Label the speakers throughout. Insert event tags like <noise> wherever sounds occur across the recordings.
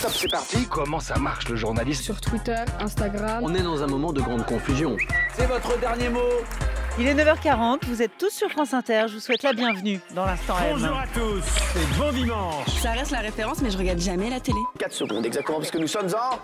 Speaker 1: c'est parti. Comment ça marche le journaliste Sur Twitter, Instagram. On est dans un moment de
Speaker 2: grande confusion. C'est votre dernier mot. Il est 9h40, vous êtes tous sur France Inter, je vous souhaite la bienvenue dans l'instant Bonjour à tous et bon dimanche. Ça reste la référence mais je regarde jamais la télé.
Speaker 1: 4 secondes exactement parce que nous sommes en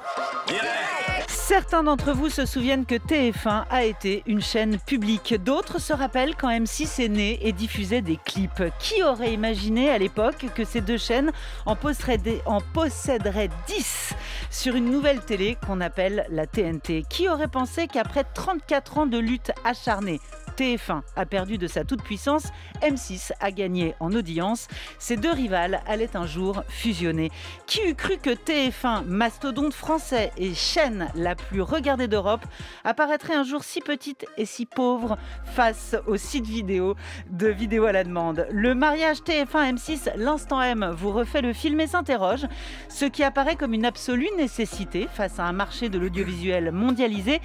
Speaker 2: direct. Certains d'entre vous se souviennent que TF1 a été une chaîne publique. D'autres se rappellent quand M6 est né et diffusait des clips. Qui aurait imaginé à l'époque que ces deux chaînes en posséderaient, en 10 sur une nouvelle télé qu'on appelle la TNT Qui aurait pensé qu'après 34 ans de lutte acharnée, TF1 a perdu de sa toute-puissance, M6 a gagné en audience. Ces deux rivales allaient un jour fusionner. Qui eût cru que TF1, mastodonte français et chaîne la plus regardée d'Europe, apparaîtrait un jour si petite et si pauvre face au site vidéo de vidéo à la demande Le mariage TF1-M6, l'instant M, vous refait le film et s'interroge, ce qui apparaît comme une absolue nécessité face à un marché de l'audiovisuel mondialisé.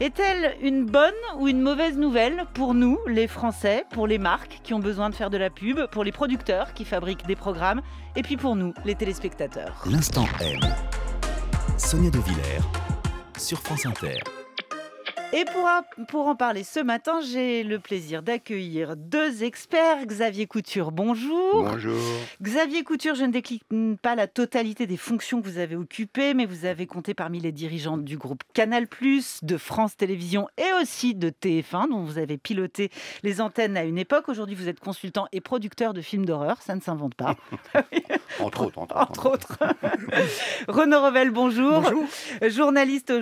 Speaker 2: Est-elle une bonne ou une mauvaise nouvelle pour nous, les Français, pour les marques qui ont besoin de faire de la pub, pour les producteurs qui fabriquent des programmes, et puis pour nous, les téléspectateurs
Speaker 1: L'instant M. Sonia De sur France Inter.
Speaker 2: Et pour, pour, en parler ce matin, j'ai le plaisir d'accueillir deux experts. Xavier Couture, bonjour. Bonjour. Xavier Couture, je ne décline pas la totalité des fonctions que vous avez occupées, mais vous avez compté parmi les dirigeants du groupe Canal+, de France Télévisions et aussi de TF1, dont vous avez piloté les antennes à une époque. Aujourd'hui, vous êtes consultant et producteur de films d'horreur. Ça ne s'invente pas.
Speaker 1: <laughs> entre autres. Entre,
Speaker 2: autres. <laughs> Renaud Revel, bonjour. Bonjour. Journaliste au,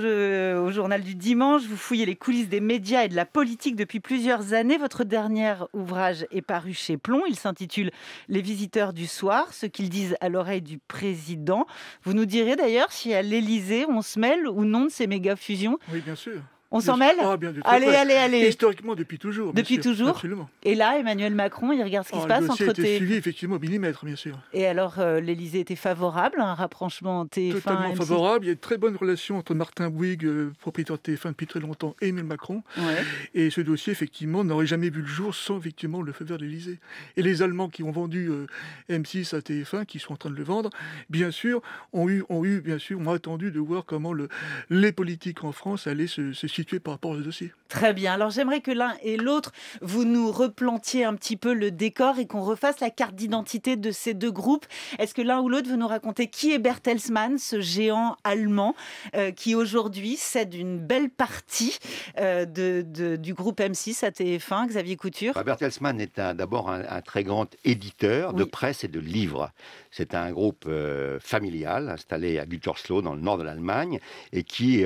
Speaker 2: au journal du dimanche, vous les coulisses des médias et de la politique depuis plusieurs années. Votre dernier ouvrage est paru chez Plomb. Il s'intitule Les visiteurs du soir, ce qu'ils disent à l'oreille du président. Vous nous direz d'ailleurs si à l'Élysée, on se mêle ou non de ces méga fusions. Oui, bien sûr.
Speaker 3: On s'en mêle ah, Allez, allez, allez. Historiquement, depuis toujours. Depuis toujours.
Speaker 2: Et là, Emmanuel Macron, il regarde ce qui oh, se passe entre tes. suivi
Speaker 3: effectivement au millimètre, bien sûr.
Speaker 2: Et alors, l'Elysée euh, l'Élysée était favorable à hein, un rapprochement TF1 Totalement favorable.
Speaker 3: Il y a une très bonne relation entre Martin Bouygues, euh, propriétaire de TF1 depuis très longtemps, et Emmanuel Macron. Ouais. Et ce dossier, effectivement, n'aurait jamais vu le jour sans effectivement le faveur de l'Élysée. Et les Allemands qui ont vendu euh, M6 à TF1, qui sont en train de le vendre, bien sûr, ont eu, ont eu, bien sûr, ont attendu de voir comment le, les politiques en France allaient se, situer par rapport dossier.
Speaker 2: Très bien. Alors j'aimerais que l'un et l'autre, vous nous replantiez un petit peu le décor et qu'on refasse la carte d'identité de ces deux groupes. Est-ce que l'un ou l'autre veut nous raconter qui est Bertelsmann, ce géant allemand euh, qui aujourd'hui cède une belle partie euh, de, du groupe M6 à TF1, Xavier Couture
Speaker 1: bah, Bertelsmann est d'abord un, très grand éditeur de presse et de livres. C'est un groupe euh, familial installé à Gütersloh dans le nord de l'Allemagne et qui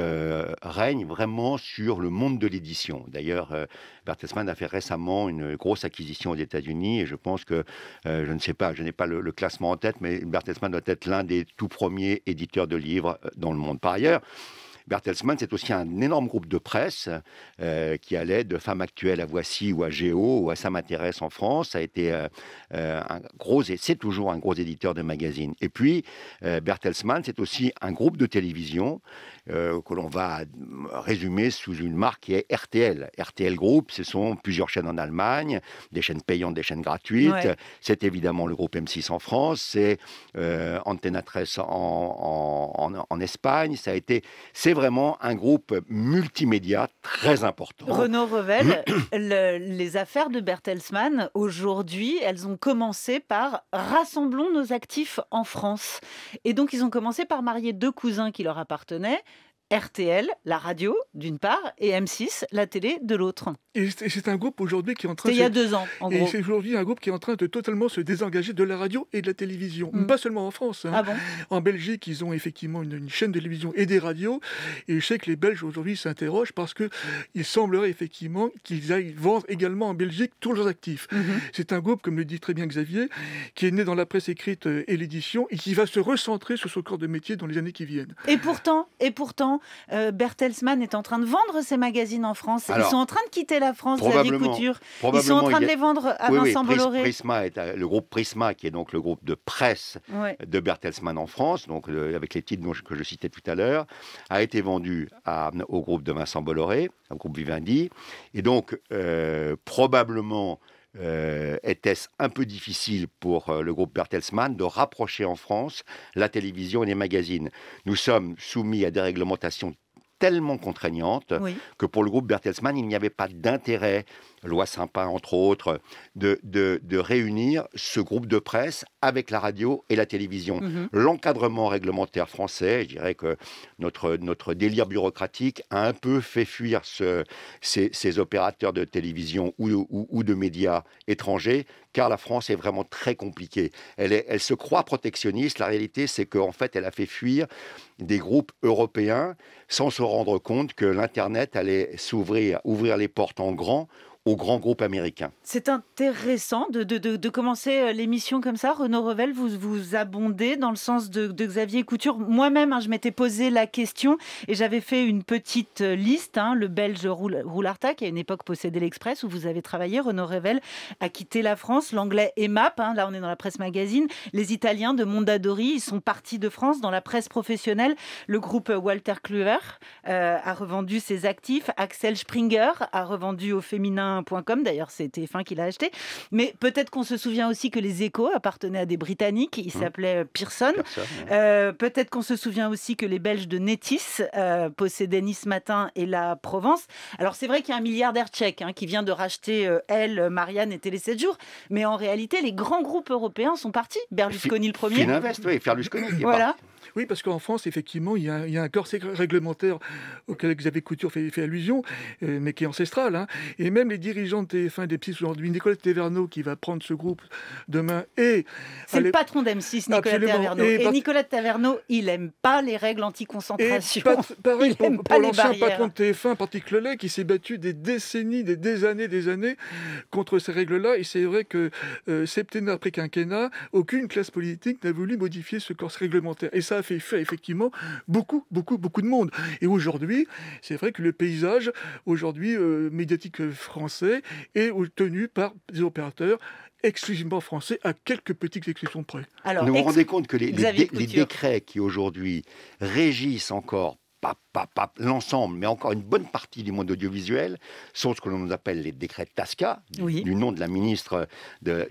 Speaker 1: règne vraiment sur le monde de l'édition. D'ailleurs, euh, Bertelsmann a fait récemment une grosse acquisition aux États-Unis et je pense que, euh, je ne sais pas, je n'ai pas le, classement en tête, mais Bertelsmann doit être l'un des tout premiers éditeurs de livres euh, dans le monde. Par ailleurs, Bertelsmann, c'est aussi un énorme groupe de presse qui qui allait de Femmes Actuelles à Voici ou à Géo ou à Ça m'intéresse en France. Ça a été un gros, et c'est toujours un gros éditeur de magazines. Et puis, Bertelsmann, c'est aussi un groupe de télévision euh, que l'on va résumer sous une marque qui est RTL. RTL Group, ce sont plusieurs chaînes en Allemagne, des chaînes payantes, des chaînes gratuites. C'est évidemment le groupe M6 en France, c'est euh, Antena en, en, Espagne. Ça a été, c'est vraiment un groupe multimédia très important.
Speaker 2: Renaud Revel, <clears throat> les affaires de Bertelsmann aujourd'hui, elles ont commencé par rassemblons nos actifs en France. Et donc ils ont commencé par marier deux cousins qui leur appartenaient RTL, la radio d'une part, et M6, la télé de l'autre. Et c'est un groupe aujourd'hui qui est en train. il y a deux ans, en gros. Et c'est aujourd'hui
Speaker 3: un groupe qui est en train de totalement se désengager de la radio et de la télévision. Mm. Pas seulement en France. Hein. Ah bon en Belgique, ils ont effectivement une, chaîne de télévision et des radios. Et je sais que les Belges aujourd'hui s'interrogent parce que il semblerait effectivement qu'ils aillent vendre également en Belgique tous leurs actifs. Mm-hmm. C'est un groupe, comme le dit très bien Xavier, qui est né dans la presse écrite euh, et l'édition et qui va se recentrer sur son corps de métier dans les années qui viennent.
Speaker 2: Et pourtant, et pourtant euh, Bertelsmann est en train de vendre ses magazines en France. ils sont en train de quitter la France couture. Ils sont en train de les vendre à Vincent Bolloré.
Speaker 1: Euh, le groupe Prisma, qui est donc le groupe de presse de Bertelsmann en France, donc avec les titres que je citais tout à l'heure, a été vendu au groupe de Vincent Bolloré, au groupe Vivendi. Et donc, euh, probablement euh, était-ce un peu difficile pour euh, le groupe Bertelsmann de rapprocher en France la télévision et les magazines. Nous sommes soumis à des réglementations tellement contraignantes que pour le groupe Bertelsmann, il n'y avait pas d'intérêt loi Sympa entre autres, de, de, de, réunir ce groupe de presse avec la radio et la télévision. Mhm. L'encadrement réglementaire français, je dirais que notre, notre délire bureaucratique a un peu fait fuir ce, ces, ces, opérateurs de télévision ou, ou, de médias étrangers, car la France est vraiment très compliquée. Elle, est, elle se croit protectionniste, la réalité c'est qu'en fait elle a fait fuir des groupes européens sans se rendre compte que l'Internet allait s'ouvrir, ouvrir les portes en grand aux grands groupes
Speaker 2: C'est intéressant de, commencer euh, l'émission comme ça. Renaud Revel, vous vous abondez dans le sens de, Xavier Couture. Moi-même, hein, je m'étais posé la question et j'avais fait une petite euh, liste. Hein. le Belge Roularta, qui à une époque possédait l'Express, où vous avez travaillé, Renaud Revel, a quitté la France. L'anglais EMAP, hein. là on est dans la presse magazine. Les Italiens de Mondadori, ils sont partis de France dans la presse professionnelle. Le groupe Walter Kluwer euh, a revendu ses actifs. Axel Springer a revendu au féminin D'ailleurs, c'était TF1 qui l'a acheté. Mais peut-être qu'on se souvient aussi que les Échos appartenaient à des Britanniques. Il mmh. s'appelait euh, Pearson. Euh, peut-être qu'on se souvient aussi que les Belges de Netis euh, possédaient Nice Matin et la Provence. Alors, c'est vrai qu'il y a un milliardaire tchèque hein, qui vient de racheter Elle, Marianne et Télé 7 jours. Mais en réalité, les grands groupes européens sont partis. Berlusconi le premier. Fininvest, oui, Berlusconi. voilà.
Speaker 3: Oui, parce qu'en France, effectivement, il y, a un, il corset réglementaire auquel Xavier Couture fait, allusion, euh, mais qui est ancestral. Hein. Et même les dirigeants de TF1 des pis aujourd'hui, Nicolas Taverneau qui va prendre ce groupe demain. et C'est le patron d'M6, Nicolas Taverneau. Et, Nicolas
Speaker 2: Taverneau, il n'aime pas les règles anti-concentration. Pareil <laughs> il pour, pour l'ancien patron de
Speaker 3: TF1, Patrick particulier qui s'est battu des décennies, des, des, années, des années contre ces règles-là. Et c'est vrai que euh, septennat après quinquennat, aucune classe politique n'a voulu modifier ce corset réglementaire. Et ça fait effectivement beaucoup, beaucoup, beaucoup de monde. Et aujourd'hui, c'est vrai que le paysage, aujourd'hui, euh, médiatique français, est tenu par des opérateurs exclusivement français, à quelques petites exceptions près. Alors, vous vous rendez compte que les hein.
Speaker 1: décrets qui aujourd'hui régissent encore pas l'ensemble, mais encore une bonne partie du monde audiovisuel, sont ce que l'on appelle les décrets de TASCA, du, nom de la ministre de,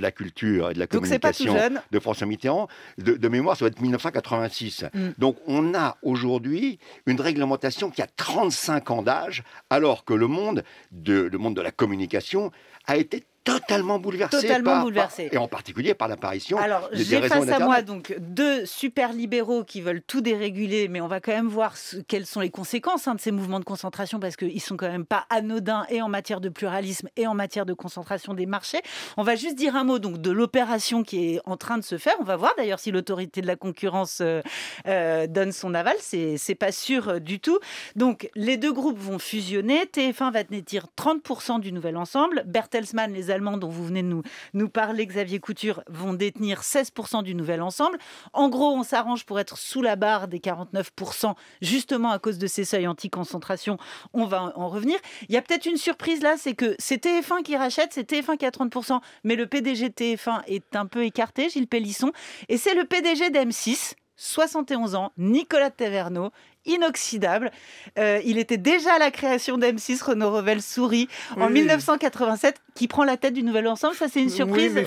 Speaker 1: la Culture et de la Communication de François Mitterrand. De, mémoire, ça va être 1986. Mm. Donc on a aujourd'hui une réglementation qui a 35 ans d'âge, alors que le monde, de, le monde de la communication a été totalement
Speaker 2: bouleversé. Totalement bouleversé. et
Speaker 1: en particulier par l'apparition. Alors, j'ai face à moi
Speaker 2: donc deux super libéraux qui veulent tout déréguler, mais on va quand même voir quelles sont les conséquences hein, de ces mouvements de concentration parce qu'ils sont quand même pas anodins et en matière de pluralisme et en matière de concentration des marchés. On va juste dire un mot donc de l'opération qui est en train de se faire. On va voir d'ailleurs si l'autorité de la concurrence euh, euh, donne son aval. C'est pas sûr euh, du tout. Donc, les deux groupes vont fusionner. TF1 va tenir 30% du nouvel ensemble. Bertelsmann les a dont vous venez de nous, parler, Xavier Couture, vont détenir 16% du nouvel ensemble. En gros, on s'arrange pour être sous la barre des 49%, justement à cause de ces seuils anti-concentration. On va en revenir. Il y a peut-être une surprise là, c'est que c'est TF1 qui rachète, c'est TF1 qui a 30%, mais le PDG TF1 est un peu écarté, Gilles Pellisson. et c'est le PDG d'M6 71 ans, Nicolas Taverneau inoxydable. Euh, il était déjà à la création d'M6, Renaud Revel souris en 1987, qui prend la tête du nouvel ensemble. Ça, c'est une surprise.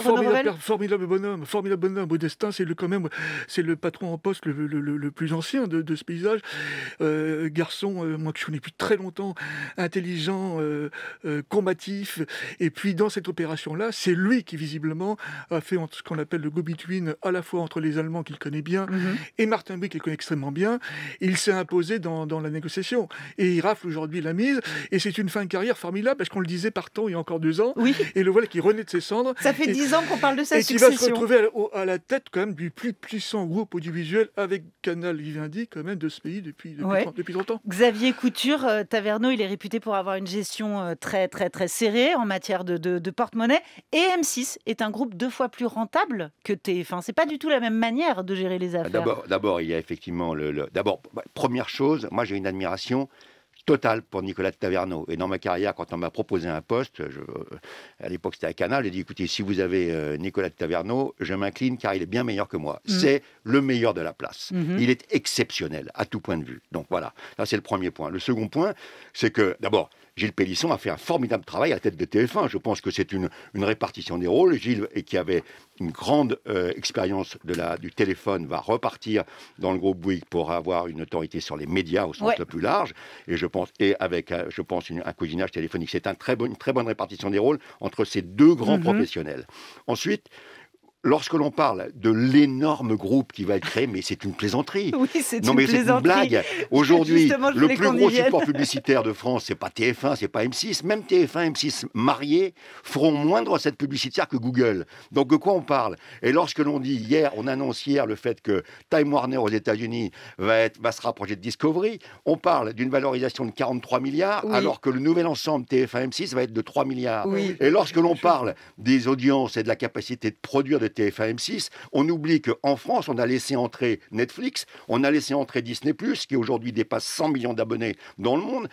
Speaker 3: formidable, bonhomme, formidable bonhomme. Modestin c'est le quand même, c'est le patron en poste le, le, plus ancien de, ce paysage. Euh, garçon, euh, moi que je connais depuis très longtemps, intelligent, combatif. Et puis dans cette opération-là, c'est lui qui visiblement a fait ce qu'on appelle le go-between à la fois entre les Allemands qu'il connaît bien mhm. et Martin Brie qu'il connaît extrêmement bien. Il s'est posé dans, dans, la négociation. Et il rafle aujourd'hui la mise. Et c'est une fin de carrière formidable parce qu'on le disait partant il y a encore deux ans. Oui. Et le voilà qui renaît de ses cendres. Ça fait dix ans qu'on parle de sa et succession. Et qui va se retrouver à, la tête quand même du plus puissant groupe audiovisuel avec Canal Vivendi quand même de ce pays depuis, depuis, longtemps.
Speaker 2: Xavier Couture, euh, Taverneau, il est réputé pour avoir une gestion euh, très très très serrée en matière de, de, porte-monnaie. Et M6 est un groupe deux fois plus rentable que TF1. C'est pas du tout la même manière de gérer les bah, affaires.
Speaker 1: D'abord, il y a effectivement le, le d'abord bah, première chose, moi j'ai une admiration totale pour Nicolas de Taverneau. Et dans ma carrière, quand on m'a proposé un poste, je, euh, à l'époque c'était à Canal, j'ai dit écoutez, si vous avez euh, Nicolas de Taverneau, je m'incline car il est bien meilleur que moi. Mm. C'est le meilleur de la place. Mm-hmm. Il est exceptionnel à tout point de vue. Donc voilà, ça c'est le premier point. Le second point, c'est que d'abord, Gilles Pélisson a fait un formidable travail à la tête de TF1. Je pense que c'est une, répartition des rôles. Gilles, qui avait une grande euh, expérience de la, du téléphone, va repartir dans le groupe Bouygues pour avoir une autorité sur les médias au sens le plus large. Et je avec, euh, je pense, un cousinage téléphonique. C'est une très bonne répartition des rôles entre ces deux grands mhm. professionnels. Ensuite, lorsque l'on parle de l'énorme groupe qui va être créé, mais c'est une plaisanterie. <laughs> Oui, c'est non, mais c'est une blague. <laughs> Aujourd'hui, le plus gros support publicitaire de France, c'est pas TF1, c'est pas M6. Même TF1, M6 mariés feront moins cette publicitaire que Google. Donc de quoi on parle Et lorsque l'on dit hier, on annonce hier le fait que Time Warner aux États-Unis va, être, va se rapprocher de Discovery, on parle d'une valorisation de 43 milliards, alors que le nouvel ensemble TF1, M6 va être de 3 milliards. Et lorsque l'on parle des audiences et de la capacité de produire des 6 on oublie qu'en France, on a laissé entrer Netflix, on a laissé entrer Disney+, qui aujourd'hui dépasse 100 millions d'abonnés dans le monde.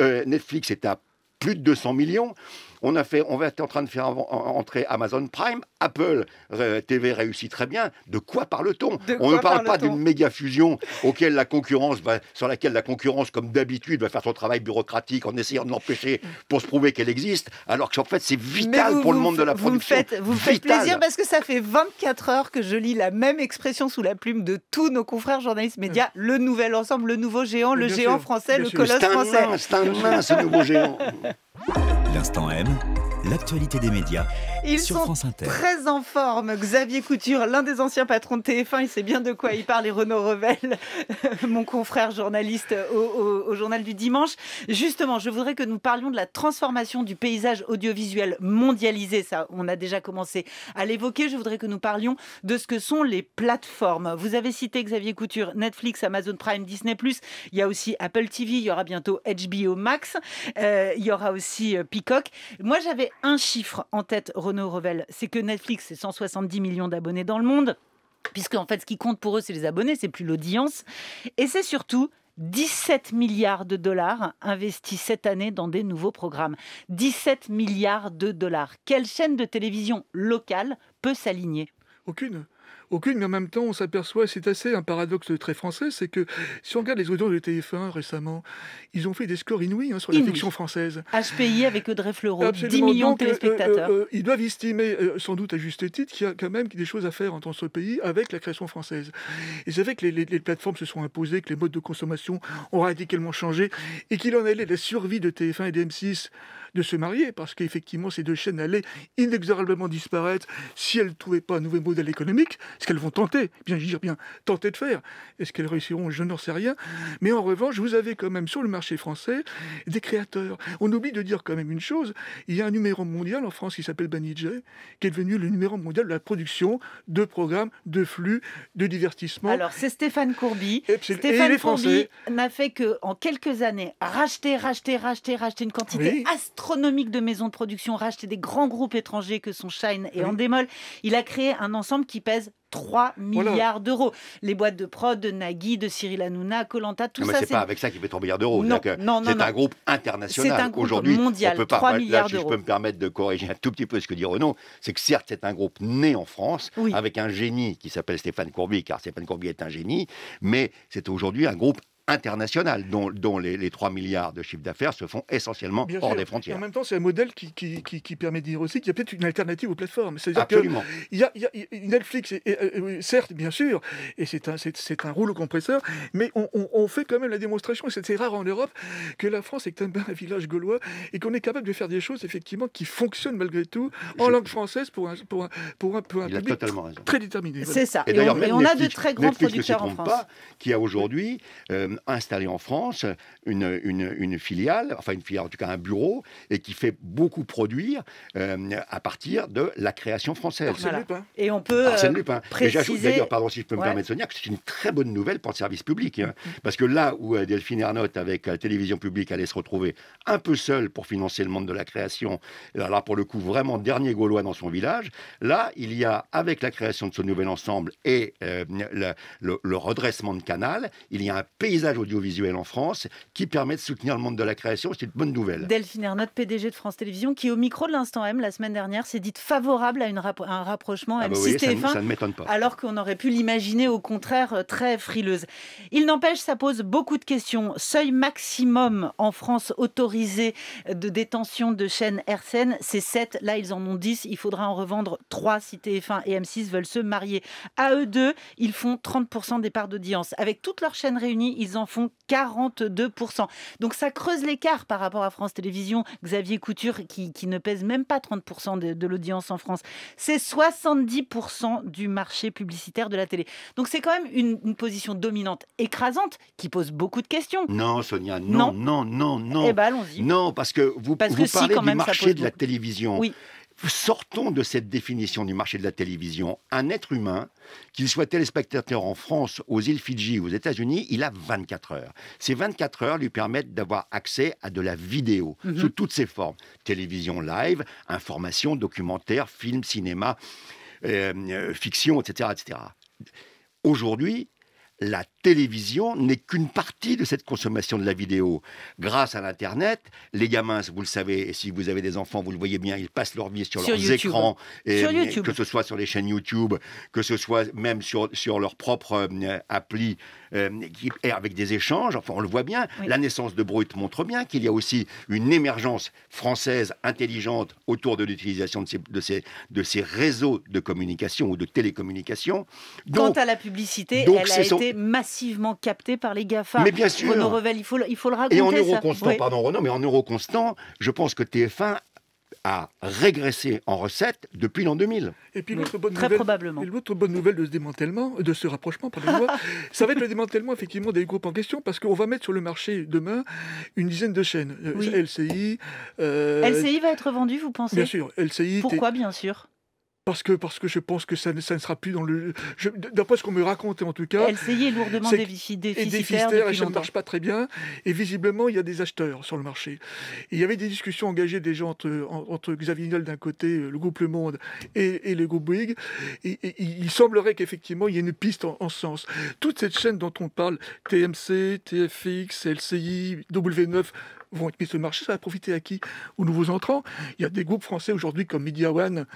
Speaker 1: Euh, Netflix est à plus de 200 millions. On a fait, on va être en train de faire entrer Amazon Prime, Apple euh, TV réussit très bien. De quoi parle-t-on On ne parle, pas d'une méga fusion auquel la concurrence, sur laquelle la concurrence, comme d'habitude, va faire son travail bureaucratique en essayant de l'empêcher pour se prouver qu'elle existe, alors que qu'en fait c'est vital pour le monde de la production. Vous me faites, plaisir parce
Speaker 2: que ça fait 24 heures que je lis la même expression sous la plume de tous nos confrères journalistes médias, mm. le nouvel ensemble, le nouveau géant, le, géant français, le, colosse français. C'est un mince nouveau géant.
Speaker 1: <laughs> L'instant M, l'actualité des médias
Speaker 2: ils sont très en forme. Xavier Couture, l'un des anciens patrons de TF1, il sait bien de quoi il parle. Et Renaud Revel, <laughs> mon confrère journaliste au, journal du dimanche. Justement, je voudrais que nous parlions de la transformation du paysage audiovisuel mondialisé. Ça, on a déjà commencé à l'évoquer. Je voudrais que nous parlions de ce que sont les plateformes. Vous avez cité Xavier Couture, Netflix, Amazon Prime, Disney+. Il y a aussi Apple TV. Il y aura bientôt HBO Max. Euh, il y aura aussi euh, Peacock. Moi, j'avais un chiffre en tête. Renaud Renaud révèle, c'est que Netflix, c'est 170 millions d'abonnés dans le monde, puisque en fait, ce qui compte pour eux, c'est les abonnés, c'est plus l'audience. Et c'est surtout 17 milliards de dollars investis cette année dans des nouveaux programmes. 17 milliards de dollars. Quelle chaîne de télévision locale peut s'aligner Aucune aucune, mais en même temps, on s'aperçoit, c'est
Speaker 3: assez un paradoxe très français, c'est que si on regarde les audiences de TF1 récemment, ils ont fait des scores inouïs hein, sur la fiction française.
Speaker 2: HPI avec Audrey Fleurot, 10 millions de euh, téléspectateurs. Euh, euh,
Speaker 3: ils doivent estimer, sans doute à juste titre, qu'il y a quand même des choses à faire en tant ce pays avec la création française. Et c'est vrai que les, plateformes se sont imposées, que les modes de consommation ont radicalement changé, et qu'il en allait de la survie de TF1 et m 6 de se marier, parce qu'effectivement, ces deux chaînes allaient inexorablement disparaître si elles ne trouvaient pas un nouveau modèle économique, ce qu'elles vont tenter, eh bien je dire bien, tenter de faire. Est-ce qu'elles réussiront Je n'en sais rien. Mais en revanche, vous avez quand même sur le marché français des créateurs. On oublie de dire quand même une chose, il y a un numéro mondial en France qui s'appelle Banijay, qui est devenu le numéro mondial de la production de programmes, de flux, de divertissement. Alors
Speaker 2: c'est Stéphane Courby. Stéphane Courby n'a fait que en quelques années racheter, racheter, racheter, racheter une quantité chronomique de maisons de production, racheté des grands groupes étrangers que sont Shine et oui. Il a créé un ensemble qui pèse 3 milliards d'euros. Les boîtes de prod de Nagui, de Cyril Hanouna, Colanta, tout mais ça. C'est pas
Speaker 1: avec ça qu'il fait 3 milliards d'euros. C'est un groupe international. C'est un groupe Aujourd'hui, mondial. 3 milliards d'euros. je peux me permettre de corriger un tout petit peu ce que dit Renaud, c'est que certes, c'est un groupe né en France, avec un génie qui s'appelle Stéphane Courby, car Stéphane Courby est un génie, mais c'est aujourd'hui un groupe international dont, les, les, 3 milliards de chiffre d'affaires se font essentiellement hors des frontières. en
Speaker 3: même temps, c'est un modèle qui, permet de dire aussi qu'il y a peut-être une alternative aux plateformes. Absolument. Il y, a, y, a, Netflix, certes, bien sûr, et c'est un, c'est, un rouleau compresseur, mais on, fait quand même la démonstration, et c'est, rare en Europe, que la France est un, village gaulois et qu'on est capable de faire des choses, effectivement, qui fonctionnent malgré tout en langue française pour un, pour un, pour un, public très déterminé. C'est ça. Et, on, a de très grands producteurs en France. Pas,
Speaker 1: qui a aujourd'hui euh, installé en France une, une, filiale, enfin une filiale, en tout cas un bureau, et qui fait beaucoup produire euh, à partir de la création française.
Speaker 2: Et on peut Arsène euh, d'ailleurs, pardon si je peux me permettre, Sonia, que
Speaker 1: c'est une très bonne nouvelle pour le service public. Hein. Mm-hmm. Parce que là où euh, Delphine Ernotte, avec la télévision publique, allait se retrouver un peu seule pour financer le monde de la création, alors pour le coup, vraiment dernier Gaulois dans son village, là, il y a, avec la création de ce nouvel ensemble et le, le redressement de canal, il y a un pays audiovisuel en France qui permet de soutenir le monde de la création. C'est une bonne nouvelle.
Speaker 2: Delphine Ernotte, PDG de France Télévisions, qui au micro de l'instant M la semaine dernière s'est dite favorable à une un rapprochement ah bah M6 TF1, alors qu'on aurait pu l'imaginer au contraire euh, très frileuse. Il n'empêche, ça pose beaucoup de questions. Seuil maximum en France autorisé de détention de chaînes RCN, c'est 7. Là, ils en ont 10. Il faudra en revendre 3 si TF1 et M6 veulent se marier. À eux deux, ils font 30% des parts d'audience. Avec toutes leurs chaînes réunies, ils ils en font 42%. Donc ça creuse l'écart par rapport à France Télévisions, Xavier Couture qui, qui ne pèse même pas 30% de, l'audience en France. C'est 70% du marché publicitaire de la télé. Donc c'est quand même une, position dominante écrasante qui pose beaucoup de questions.
Speaker 1: Non Sonia, non, non, non, non. non. Eh ben, allons-y. Non, parce que vous, vous que parlez du marché de la télévision. Oui.
Speaker 2: Sortons
Speaker 1: de cette définition du marché de la télévision. Un être humain, qu'il soit téléspectateur en France, aux îles Fidji aux États-Unis, il a 24 heures. Ces 24 heures lui permettent d'avoir accès à de la vidéo mhm. sous toutes ses formes télévision live, information, documentaire, film, cinéma, euh, euh, fiction, etc., etc. Aujourd'hui, la télévision n'est qu'une partie de cette consommation de la vidéo. Grâce à l'Internet, les gamins, vous le savez, et si vous avez des enfants, vous le voyez bien, ils passent leur vie sur, leurs écrans, et, que ce soit sur les chaînes YouTube, que ce soit même sur, sur leur propre euh, appli, euh, avec des échanges, enfin on le voit bien, la naissance de Brut montre bien qu'il y a aussi une émergence française intelligente autour de l'utilisation de ces, de, ces, de ces réseaux de communication ou de télécommunication. Quant à
Speaker 2: la publicité, elle a été massivement capté par les GAFA. Mais bien sûr Renaud Revel, il faut, il faut le raconter. Et en euro constant, pardon
Speaker 1: mais en euro constant, je pense que TF1 a régressé en recette depuis l'an 2000.
Speaker 3: Et puis l'autre bonne, bonne nouvelle, de ce démantèlement, euh, de ce rapprochement, <laughs> ça va être le démantèlement effectivement des groupes en question, parce qu'on va mettre sur le marché demain une dizaine de chaînes, LCI. Euh, LCI
Speaker 2: euh, va être vendu, vous pensez Bien sûr,
Speaker 3: LCI. Pourquoi bien sûr parce que, parce que je pense que ça ne, sera plus dans le. D'après ce qu'on me racontait en tout cas. LCI est lourdement déficitaire. Et déficitaire, et ça ne marche pas très bien. Et visiblement, il y a des acheteurs sur le marché. il y avait des discussions engagées déjà entre, entre Xavier Niel d'un côté, euh, le groupe Le Monde, et, le groupe Bouygues. Et, il semblerait qu'effectivement, il y ait une piste en, en, sens. Toute cette chaîne dont on parle, TMC, TFX, LCI, W9, vont être mis sur le marché, ça va profiter à qui Aux nouveaux entrants. Il y a des groupes français aujourd'hui comme Media One,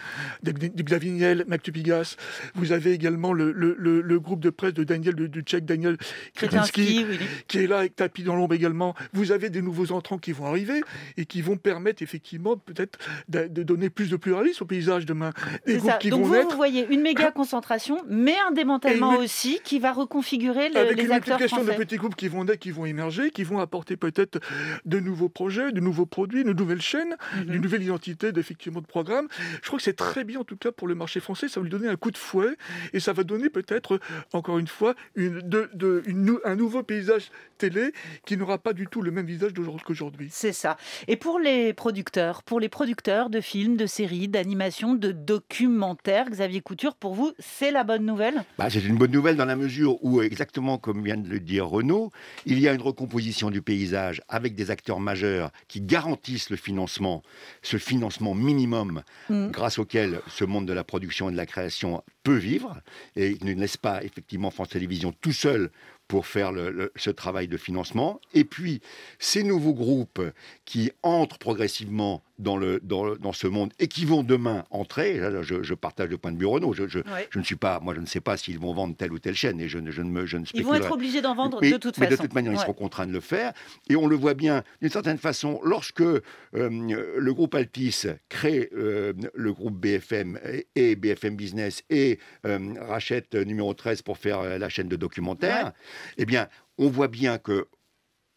Speaker 3: Xavier Niel, Mac Tupigas. Vous avez également le, le, groupe de presse de Daniel, du tchèque Daniel Kretinsky, qui est là avec tapis dans l'ombre également. Vous avez des nouveaux entrants qui vont arriver et qui vont permettre effectivement peut-être de, donner plus de pluralisme au paysage demain. Des Qui Donc vous, vous
Speaker 2: voyez une méga ah. concentration, mais un démantèlement aussi qui va reconfigurer les, avec une de petits
Speaker 3: groupes qui vont naître, qui vont émerger, qui vont apporter peut-être de nouveaux projets, de nouveaux produits, de nouvelles chaînes, d'une mhm. une nouvelle identité d'effectivement de programme. Je crois que c'est très bien en tout cas pour le marché français. Ça va lui donner un coup de fouet et ça va donner peut-être encore une fois
Speaker 2: une, de, de, une, un nouveau paysage télé qui n'aura pas du tout le même visage qu'aujourd'hui. C'est ça. Et pour les producteurs, pour les producteurs de films, de séries, d'animations, de documentaires, Xavier Couture, pour vous, c'est la bonne nouvelle
Speaker 1: bah, C'est une bonne nouvelle dans la mesure où, exactement comme vient de le dire Renaud, il y a une recomposition du paysage avec des acteurs majeurs qui garantissent le financement, ce financement minimum mm. grâce auquel ce monde de la production et de la création peut vivre et ne laisse pas effectivement France Télévisions tout seul pour faire ce travail de financement. Et puis, ces nouveaux groupes qui entrent progressivement dans, le, dans, ce monde et qui vont demain entrer, je, partage le point de vue Renault, je, ne suis pas, moi je ne sais pas s'ils vont vendre telle ou telle chaîne et je je ne me je Ils vont être obligés d'en vendre de toute façon. de toute manière, ils seront contraints de le faire et on le voit bien d'une certaine façon lorsque euh, le groupe Altis crée euh, le groupe BFM et BFM Business et euh, rachète numéro 13 pour faire la chaîne de documentaire, et eh bien on voit bien que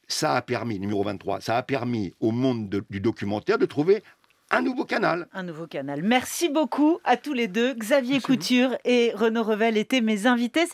Speaker 1: ça a permis, numéro 23, ça a permis
Speaker 2: au monde du documentaire de trouver un nouveau canal. Un nouveau canal. Merci beaucoup à tous les deux. Xavier Couture et Renaud Revel étaient mes invités.